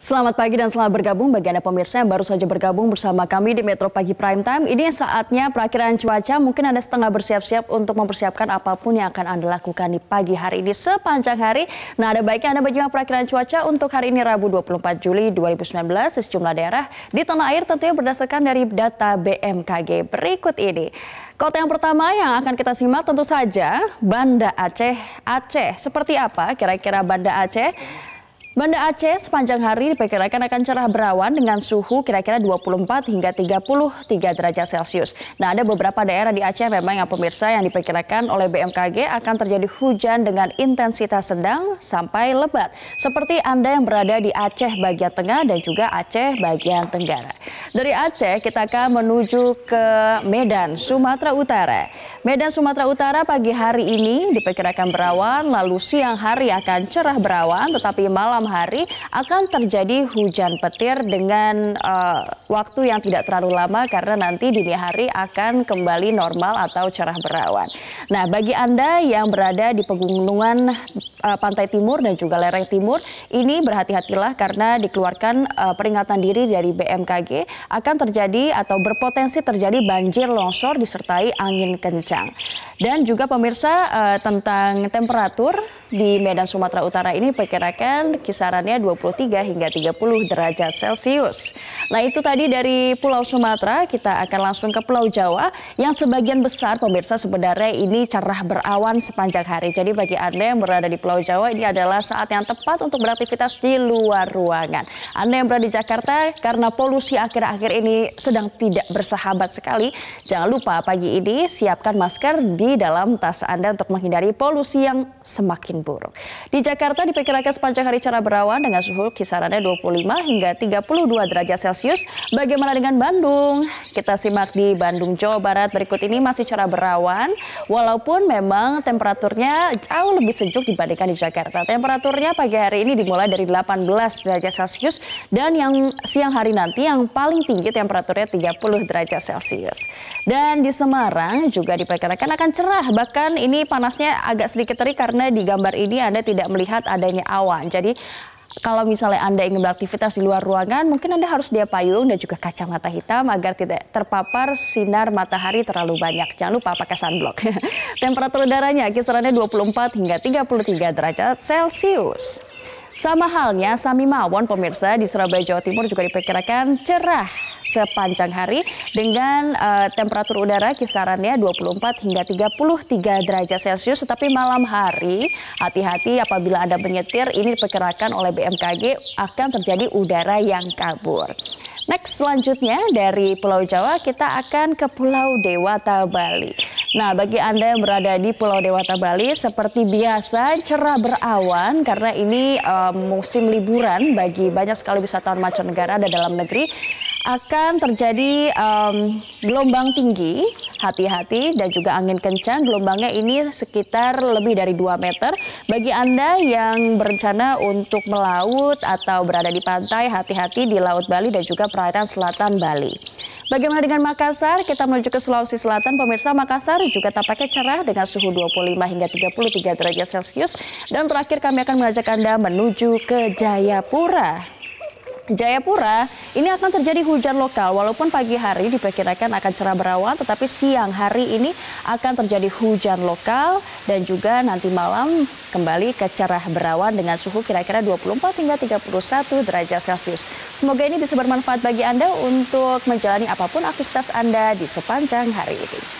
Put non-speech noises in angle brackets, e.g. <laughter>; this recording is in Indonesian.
Selamat pagi dan selamat bergabung bagi Anda pemirsa yang baru saja bergabung bersama kami di Metro Pagi Prime Time. Ini saatnya perakhiran cuaca, mungkin Anda setengah bersiap-siap untuk mempersiapkan apapun yang akan Anda lakukan di pagi hari ini sepanjang hari. Nah, ada baiknya Anda menyimak perakhiran cuaca untuk hari ini Rabu 24 Juli 2019 di sejumlah daerah di tanah air tentunya berdasarkan dari data BMKG berikut ini. Kota yang pertama yang akan kita simak tentu saja Banda Aceh. Aceh seperti apa kira-kira Banda Aceh? Banda Aceh sepanjang hari diperkirakan akan cerah berawan dengan suhu kira-kira 24 hingga 33 derajat Celcius. Nah, ada beberapa daerah di Aceh memang yang pemirsa yang diperkirakan oleh BMKG akan terjadi hujan dengan intensitas sedang sampai lebat. Seperti Anda yang berada di Aceh bagian tengah dan juga Aceh bagian tenggara. Dari Aceh kita akan menuju ke Medan, Sumatera Utara. Medan Sumatera Utara pagi hari ini diperkirakan berawan, lalu siang hari akan cerah berawan, tetapi malam malam hari akan terjadi hujan petir dengan uh, waktu yang tidak terlalu lama karena nanti dini hari akan kembali normal atau cerah berawan. Nah, bagi Anda yang berada di pegunungan Eh, pantai timur dan juga lereng timur ini berhati-hatilah karena dikeluarkan uh, peringatan diri dari BMKG akan terjadi atau berpotensi terjadi banjir longsor disertai angin kencang. Dan juga pemirsa uh, tentang temperatur di Medan Sumatera Utara ini diperkirakan kisarannya 23 hingga 30 derajat Celcius. Nah itu tadi dari Pulau Sumatera kita akan langsung ke Pulau Jawa yang sebagian besar pemirsa sebenarnya ini cerah berawan sepanjang hari. Jadi bagi Anda yang berada di Pulau Pulau Jawa ini adalah saat yang tepat untuk beraktivitas di luar ruangan. Anda yang berada di Jakarta karena polusi akhir-akhir ini sedang tidak bersahabat sekali, jangan lupa pagi ini siapkan masker di dalam tas Anda untuk menghindari polusi yang semakin buruk. Di Jakarta diperkirakan sepanjang hari cara berawan dengan suhu kisarannya 25 hingga 32 derajat Celcius. Bagaimana dengan Bandung? Kita simak di Bandung, Jawa Barat berikut ini masih cara berawan walaupun memang temperaturnya jauh lebih sejuk dibandingkan dibandingkan di Jakarta. Temperaturnya pagi hari ini dimulai dari 18 derajat Celcius dan yang siang hari nanti yang paling tinggi temperaturnya 30 derajat Celcius. Dan di Semarang juga diperkirakan akan cerah, bahkan ini panasnya agak sedikit terik karena di gambar ini Anda tidak melihat adanya awan. Jadi kalau misalnya Anda ingin beraktivitas di luar ruangan, mungkin Anda harus dia payung dan juga kacamata hitam agar tidak terpapar sinar matahari terlalu banyak. Jangan lupa pakai sunblock. <laughs> Temperatur udaranya kisarannya 24 hingga 33 derajat Celcius. Sama halnya Sami Mawon pemirsa di Surabaya Jawa Timur juga diperkirakan cerah sepanjang hari dengan uh, temperatur udara kisarannya 24 hingga 33 derajat Celcius. Tetapi malam hari hati-hati apabila ada menyetir ini diperkirakan oleh BMKG akan terjadi udara yang kabur. Next selanjutnya dari Pulau Jawa kita akan ke Pulau Dewata Bali. Nah, bagi Anda yang berada di Pulau Dewata Bali, seperti biasa cerah berawan karena ini um, musim liburan bagi banyak sekali wisatawan negara ada dalam negeri akan terjadi um, gelombang tinggi, hati-hati dan juga angin kencang. Gelombangnya ini sekitar lebih dari 2 meter. Bagi Anda yang berencana untuk melaut atau berada di pantai, hati-hati di Laut Bali dan juga perairan selatan Bali. Bagaimana dengan Makassar? Kita menuju ke Sulawesi Selatan. Pemirsa Makassar juga tampaknya cerah dengan suhu 25 hingga 33 derajat Celcius. Dan terakhir kami akan mengajak Anda menuju ke Jayapura. Jayapura, ini akan terjadi hujan lokal walaupun pagi hari diperkirakan akan cerah berawan tetapi siang hari ini akan terjadi hujan lokal dan juga nanti malam kembali ke cerah berawan dengan suhu kira-kira 24 hingga 31 derajat Celcius. Semoga ini bisa bermanfaat bagi Anda untuk menjalani apapun aktivitas Anda di sepanjang hari ini.